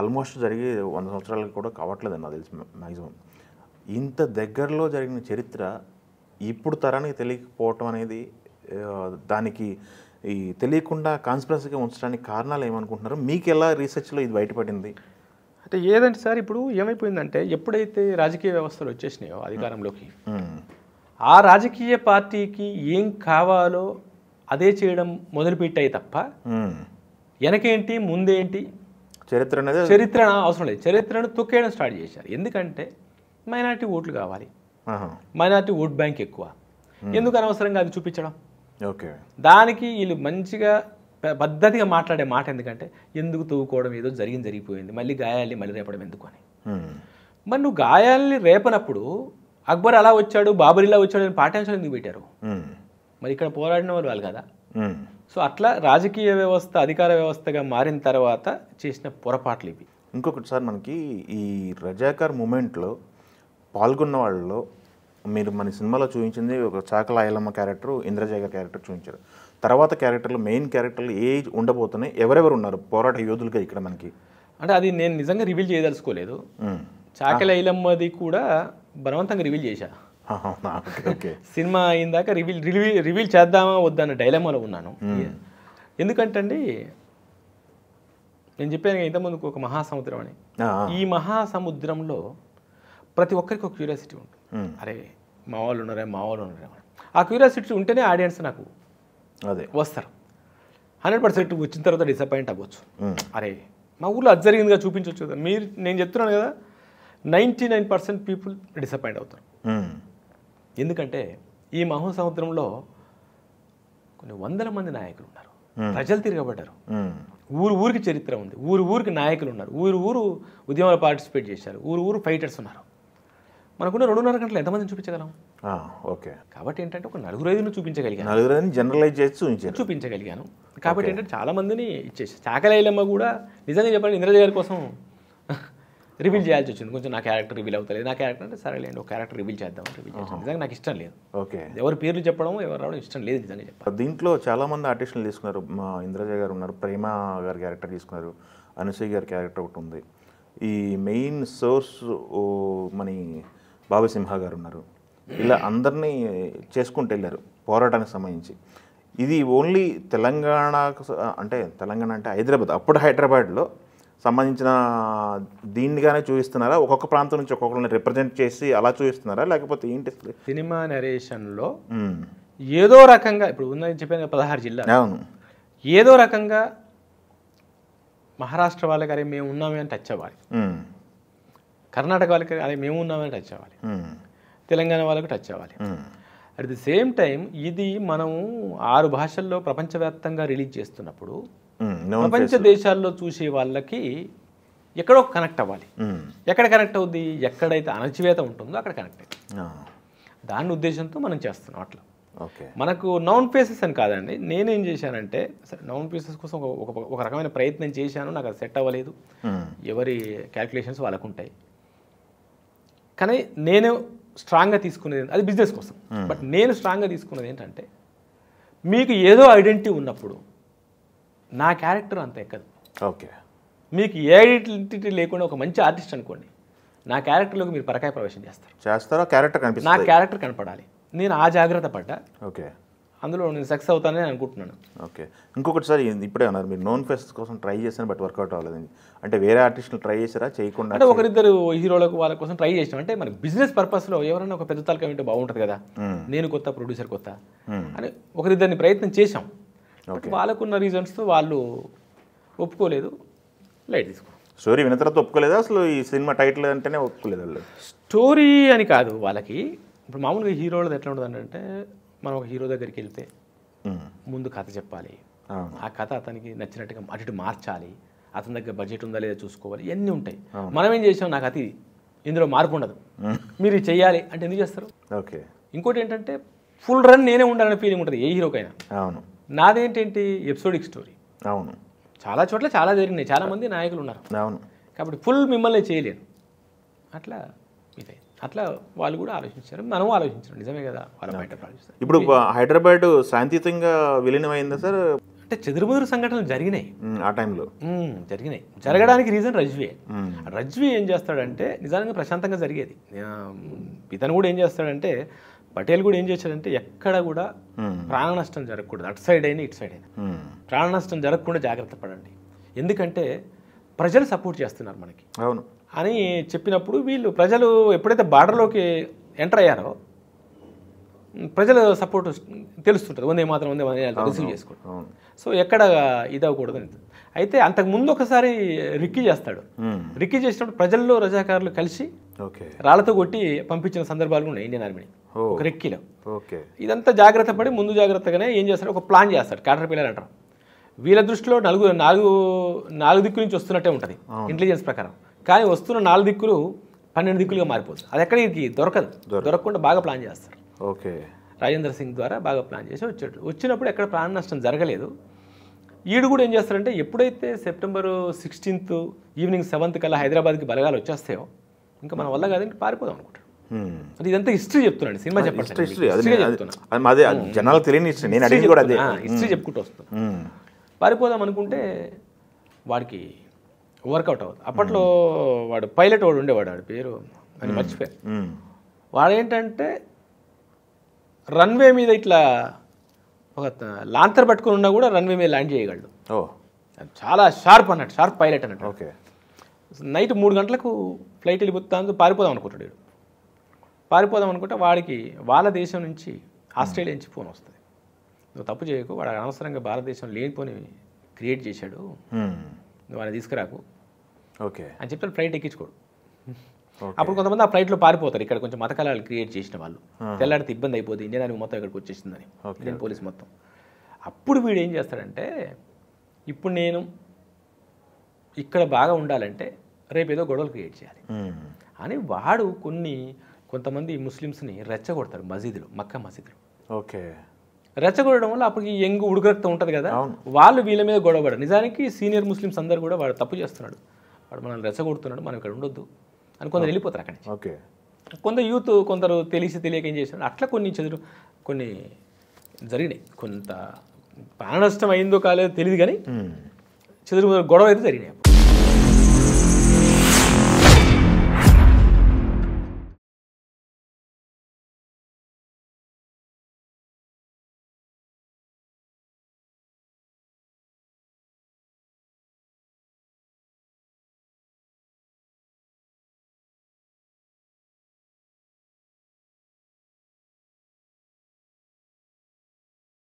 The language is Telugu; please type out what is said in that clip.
ఆల్మోస్ట్ జరిగి వంద సంవత్సరాలకు కూడా కావట్లేదు నాకు తెలిసి మ్యాక్సిమం ఇంత దగ్గరలో జరిగిన చరిత్ర ఇప్పుడు తరానికి తెలియకపోవటం అనేది దానికి ఈ తెలియకుండా కాన్స్పిరసీగా ఉంచడానికి కారణాలు ఏమనుకుంటున్నారు మీకు ఎలా రీసెర్చ్లో ఇది బయటపడింది అంటే ఏదంటే సార్ ఇప్పుడు ఏమైపోయిందంటే ఎప్పుడైతే రాజకీయ వ్యవస్థలు వచ్చేసినాయో అధికారంలోకి ఆ రాజకీయ పార్టీకి ఏం కావాలో అదే చేయడం మొదలుపెట్టాయి తప్ప వెనకేంటి ముందేంటి చరిత్ర అనేది చరిత్ర అవసరం లేదు చరిత్రను తొక్కేయడం స్టార్ట్ చేశారు ఎందుకంటే మైనార్టీ ఓట్లు కావాలి మైనార్టీ ఓట్ బ్యాంక్ ఎక్కువ ఎందుకు అనవసరంగా అది చూపించడం ఓకే దానికి వీళ్ళు మంచిగా పద్ధతిగా మాట్లాడే మాట ఎందుకంటే ఎందుకు తవ్వుకోవడం ఏదో జరిగింది జరిగిపోయింది మళ్ళీ గాయాల్ని మళ్ళీ రేపడం ఎందుకు అని మరి నువ్వు గాయాల్ని రేపనప్పుడు అక్బర్ అలా వచ్చాడు బాబురిలా వచ్చాడు అని పాఠ్యాంశాలు ఎందుకు పెట్టారు మరి ఇక్కడ పోరాడిన వాళ్ళు వాళ్ళు కదా సో అట్లా రాజకీయ వ్యవస్థ అధికార వ్యవస్థగా మారిన తర్వాత చేసిన పొరపాట్లు ఇవి ఇంకొకటి సార్ మనకి ఈ రజాకర్ మూమెంట్లో పాల్గొన్న వాళ్ళలో మీరు మన సినిమాలో చూపించింది ఒక చాకల ఐలమ్మ క్యారెక్టర్ ఇంద్రజేగ క్యారెక్టర్ చూపించారు తర్వాత క్యారెక్టర్లు మెయిన్ క్యారెక్టర్లు ఏ ఉండబోతున్నాయి ఎవరెవరు ఉన్నారు పోరాట యోధులుగా ఇక్కడ మనకి అంటే అది నేను నిజంగా రివీల్ చేయదలుచుకోలేదు చాకల ఐలమ్మది కూడా బలవంతంగా రివీల్ చేశా సినిమా అయిన దాకా రివీల్ రివీల్ రివీల్ చేద్దామా వద్దన్న డైలమాలో ఉన్నాను ఎందుకంటండి నేను చెప్పాను ఇంతకుముందుకు ఒక మహాసముద్రం అని ఈ మహాసముద్రంలో ప్రతి ఒక్కరికి ఒక క్యూరియాసిటీ ఉంటుంది అరే మా వాళ్ళు ఉన్నారే మా వాళ్ళు ఉన్నారే ఆ క్యూరియాసిటీ ఉంటేనే ఆడియన్స్ నాకు అదే వస్తారు హండ్రెడ్ పర్సెంట్ వచ్చిన తర్వాత డిసప్పాయింట్ అవ్వచ్చు అరే మా ఊళ్ళో అది జరిగిందిగా చూపించవచ్చు కదా మీరు నేను చెప్తున్నాను కదా ninety nine percent people disappoint అవుతారు ఎందుకంటే ఈ మహాసముద్రంలో కొన్ని వందల మంది నాయకులు ఉన్నారు ప్రజలు తిరగబడ్డారు ఊరు ఊరికి చరిత్ర ఉంది ఊరు ఊరికి నాయకులు ఉన్నారు ఊరు ఊరు ఉద్యమాలు పార్టిసిపేట్ చేశారు ఊరు ఊరు ఫైటర్స్ ఉన్నారు మనకున్న రెండున్నర గంటలు ఎంతమందిని చూపించగలం ఓకే కాబట్టి ఏంటంటే ఒక నలుగురు ఐదును చూపించగలిగాను జనరలైజ్ చేసి చూపించగలిగాను కాబట్టి ఏంటంటే చాలా మందిని ఇచ్చేసి చాకలైలమ్మ కూడా నిజంగా చెప్పాలి ఇంద్రజ గారి కోసం రివీల్ చేయాల్సి వచ్చింది కొంచెం నా క్యారెక్టర్ రివీల్ అవుతలేదు నా క్యారెక్టర్ అంటే లేండి ఒక క్యారెక్టర్ రివీల్ చేద్దాం రివీల్ నిజంగా నాకు ఇష్టం లేదు ఓకే ఎవరి పేర్లు చెప్పడం ఎవరు రావడం ఇష్టం లేదు నిజంగా చెప్పాలి దీంట్లో చాలామంది ఆర్టిస్టులు తీసుకున్నారు మా ఇంద్రజయ గారు ఉన్నారు ప్రేమ గారి క్యారెక్టర్ తీసుకున్నారు అనసూయ గారి క్యారెక్టర్ ఒకటి ఉంది ఈ మెయిన్ సోర్స్ మని బాబుసింహ గారు ఉన్నారు ఇలా అందరినీ చేసుకుంటూ వెళ్ళారు పోరాటానికి సంబంధించి ఇది ఓన్లీ తెలంగాణకు అంటే తెలంగాణ అంటే హైదరాబాద్ అప్పుడు హైదరాబాద్లో సంబంధించిన దీనిగానే చూపిస్తున్నారా ఒక్కొక్క ప్రాంతం నుంచి ఒక్కొక్కరిని రిప్రజెంట్ చేసి అలా చూపిస్తున్నారా లేకపోతే ఏంటి సినిమా నరేషన్లో ఏదో రకంగా ఇప్పుడు ఉందని చెప్పిన పదహారు జిల్లా ఏదో రకంగా మహారాష్ట్ర వాళ్ళకి అరే మేము ఉన్నామే అని టచ్ అవ్వాలి కర్ణాటక వాళ్ళకి అరే మేము ఉన్నామని టచ్ అవ్వాలి తెలంగాణ వాళ్ళకి టచ్ అవ్వాలి అట్ ది సేమ్ టైం ఇది మనము ఆరు భాషల్లో ప్రపంచవ్యాప్తంగా రిలీజ్ చేస్తున్నప్పుడు Hmm, ప్రపంచ దేశాల్లో చూసే వాళ్ళకి ఎక్కడో కనెక్ట్ అవ్వాలి hmm. ఎక్కడ కనెక్ట్ అవుద్ది ఎక్కడైతే అణచివేత ఉంటుందో అక్కడ కనెక్ట్ అవుతుంది ah. దాని ఉద్దేశంతో మనం చేస్తున్నాం అట్లా ఓకే మనకు నౌన్ ఫేసెస్ అని కాదండి నేనేం చేశానంటే సరే నౌన్ ఫేసెస్ కోసం ఒక ఒక రకమైన ప్రయత్నం చేశాను నాకు అది సెట్ అవ్వలేదు hmm. ఎవరి క్యాల్కులేషన్స్ వాళ్ళకు ఉంటాయి కానీ నేను స్ట్రాంగ్గా తీసుకునేది అది బిజినెస్ కోసం బట్ నేను స్ట్రాంగ్గా తీసుకున్నది ఏంటంటే మీకు ఏదో ఐడెంటిటీ ఉన్నప్పుడు నా క్యారెక్టర్ అంత ఎక్కదు ఓకే మీకు ఏ ఐడెంటిటీ లేకుండా ఒక మంచి ఆర్టిస్ట్ అనుకోండి నా క్యారెక్టర్లోకి మీరు పరకాయ ప్రవేశం చేస్తారు చేస్తారో క్యారెక్టర్ కనిపిస్తుంది నా క్యారెక్టర్ కనపడాలి నేను ఆ జాగ్రత్త పడ్డా ఓకే అందులో నేను సక్సెస్ అవుతానని అనుకుంటున్నాను ఓకే ఇంకొకటి సార్ ఇప్పుడే అన్నారు మీరు నోన్ ఫేస్ కోసం ట్రై చేశాను బట్ వర్కౌట్ అవ్వలేదు అంటే వేరే ఆర్టిస్టులు ట్రై చేశారా చేయకుండా అంటే ఒకరిద్దరు హీరోలకు వాళ్ళ కోసం ట్రై చేసాం అంటే మనకి బిజినెస్ పర్పస్లో ఎవరైనా ఒక పెద్ద తలకం ఉంటే బాగుంటుంది కదా నేను కొత్త ప్రొడ్యూసర్ కొత్త అని ఒకరిద్దరిని ప్రయత్నం చేశాం బట్ వాళ్ళకున్న రీజన్స్తో వాళ్ళు ఒప్పుకోలేదు లైట్ తీసుకో స్టోరీ విన్న తర్వాత ఒప్పుకోలేదా అసలు ఈ సినిమా టైటిల్ అంటేనే ఒప్పుకోలేదు వాళ్ళు స్టోరీ అని కాదు వాళ్ళకి ఇప్పుడు మామూలుగా హీరోలది ఎట్లా ఉంటుంది అంటే మనం ఒక హీరో దగ్గరికి వెళ్తే ముందు కథ చెప్పాలి ఆ కథ అతనికి నచ్చినట్టుగా అటు మార్చాలి అతని దగ్గర బడ్జెట్ ఉందా లేదా చూసుకోవాలి ఇవన్నీ ఉంటాయి మనం ఏం చేసాం నాకు అతి ఇందులో మార్పు ఉండదు మీరు చేయాలి అంటే ఎందుకు చేస్తారు ఓకే ఇంకోటి ఏంటంటే ఫుల్ రన్ నేనే ఉండాలనే ఫీలింగ్ ఉంటుంది ఏ హీరోకైనా అవును నాదేంటేంటి ఎపిసోడిక్ స్టోరీ అవును చాలా చోట్ల చాలా జరిగినాయి చాలామంది నాయకులు ఉన్నారు అవును కాబట్టి ఫుల్ మిమ్మల్ని చేయలేను అట్లా ఇదే అట్లా వాళ్ళు కూడా ఆలోచించారు మనం ఆలోచించారు నిజమే కదా వాళ్ళ ఆలోచిస్తారు ఇప్పుడు హైదరాబాద్ శాంతియుతంగా విలీనమైందా సార్ అంటే చెదురుమదురు సంఘటనలు జరిగినాయి ఆ టైంలో జరిగినాయి జరగడానికి రీజన్ రజ్వే రజ్వి ఏం చేస్తాడంటే నిజంగా ప్రశాంతంగా జరిగేది ఇతను కూడా ఏం చేస్తాడంటే పటేల్ కూడా ఏం చేశారంటే ఎక్కడ కూడా ప్రాణ నష్టం జరగకూడదు అటు సైడ్ అయినా ఇటు సైడ్ అయినా ప్రాణ నష్టం జరగకుండా జాగ్రత్త పడండి ఎందుకంటే ప్రజలు సపోర్ట్ చేస్తున్నారు మనకి అవును అని చెప్పినప్పుడు వీళ్ళు ప్రజలు ఎప్పుడైతే బార్డర్లోకి ఎంటర్ అయ్యారో ప్రజల సపోర్ట్ తెలుస్తుంటుంది వందే మాత్రం వందే రిసీవ్ చేసుకుంటాం సో ఎక్కడ ఇది అవ్వకూడదు అని అయితే అంతకుముందు ఒకసారి రిక్కి చేస్తాడు రిక్కి చేసినప్పుడు ప్రజల్లో రజాకారులు కలిసి రాళ్లతో కొట్టి పంపించిన సందర్భాలు ఉన్నాయి ఇండియన్ ఆర్మీని ఒక రెక్కిలో ఓకే ఇదంతా జాగ్రత్త పడి ముందు జాగ్రత్తగానే ఏం చేస్తాడు ఒక ప్లాన్ చేస్తాడు క్యాటర్ పిల్లలు అంటారు వీళ్ళ దృష్టిలో నలుగు నాలుగు నాలుగు దిక్కు నుంచి వస్తున్నట్టే ఉంటుంది ఇంటెలిజెన్స్ ప్రకారం కానీ వస్తున్న నాలుగు దిక్కులు పన్నెండు దిక్కులుగా మారిపోతుంది అది ఎక్కడికి దొరకదు దొరకకుండా బాగా ప్లాన్ చేస్తారు ఓకే రాజేంద్ర సింగ్ ద్వారా బాగా ప్లాన్ చేసి వచ్చేట్లు వచ్చినప్పుడు ఎక్కడ ప్రాణ నష్టం జరగలేదు ఈడు కూడా ఏం చేస్తారంటే ఎప్పుడైతే సెప్టెంబర్ సిక్స్టీన్త్ ఈవినింగ్ సెవెంత్ కల్లా హైదరాబాద్కి బలగాలు వచ్చేస్తాయో ఇంకా మన వల్ల కాదంటే పారిపోదాం అనుకుంటాం Hmm. అంటే ఇదంతా హిస్టరీ చెప్తున్నాను సినిమా చెప్పండి హిస్టరీ అదే జనాలు తెలియని హిస్టరీ నేను అడిగి కూడా అదే హిస్టరీ ah, hmm. చెప్పుకుంటూ వస్తాను hmm. పారిపోదాం అనుకుంటే వాడికి వర్కౌట్ అవ్వదు అప్పట్లో వాడు పైలట్ వాడు ఉండేవాడు వాడి పేరు అని మర్చిపోయారు వాడు ఏంటంటే రన్వే మీద ఇట్లా ఒక లాంతర్ పట్టుకుని ఉన్నా కూడా రన్వే మీద ల్యాండ్ చేయగలడు చాలా షార్ప్ అన్నట్టు షార్ప్ పైలట్ అన్నట్టు ఓకే నైట్ మూడు గంటలకు ఫ్లైట్ వెళ్ళిపోతాను పారిపోదాం అనుకుంటాడు పారిపోదాం అనుకుంటే వాడికి వాళ్ళ దేశం నుంచి ఆస్ట్రేలియా నుంచి ఫోన్ వస్తుంది నువ్వు తప్పు చేయకు వాడు అనవసరంగా భారతదేశం లేనిపోని క్రియేట్ చేశాడు నువ్వు వాడిని తీసుకురాకు ఓకే అని చెప్పి ఫ్లైట్ ఎక్కించుకోడు అప్పుడు కొంతమంది ఆ ఫ్లైట్లో పారిపోతారు ఇక్కడ కొంచెం మతకాలాలు క్రియేట్ చేసిన వాళ్ళు తెల్లాడితే ఇబ్బంది అయిపోతుంది ఇండియన్ ఆర్మీ మొత్తం ఇక్కడికి వచ్చేసిందని ఇండియన్ పోలీస్ మొత్తం అప్పుడు వీడు ఏం చేస్తాడంటే ఇప్పుడు నేను ఇక్కడ బాగా ఉండాలంటే రేపు ఏదో గొడవలు క్రియేట్ చేయాలి అని వాడు కొన్ని కొంతమంది ముస్లిమ్స్ని రెచ్చగొడతారు మసీదులో మక్కా మసీదులు ఓకే రెచ్చగొడడం వల్ల అప్పుడు ఈ ఎంగు ఉడుకురక్తం ఉంటుంది కదా వాళ్ళు వీళ్ళ మీద గొడవపడారు నిజానికి సీనియర్ ముస్లిమ్స్ అందరు కూడా వాడు తప్పు చేస్తున్నాడు వాడు మనల్ని రెచ్చగొడుతున్నాడు మనం ఇక్కడ ఉండొద్దు అని కొందరు వెళ్ళిపోతారు అక్కడ ఓకే కొంత యూత్ కొందరు తెలిసి తెలియక ఏం చేశారు అట్లా కొన్ని చదువు కొన్ని జరిగినాయి కొంత ప్రాణ నష్టం అయిందో కాలేదో తెలియదు కానీ చదువు గొడవ అయితే జరిగినాయి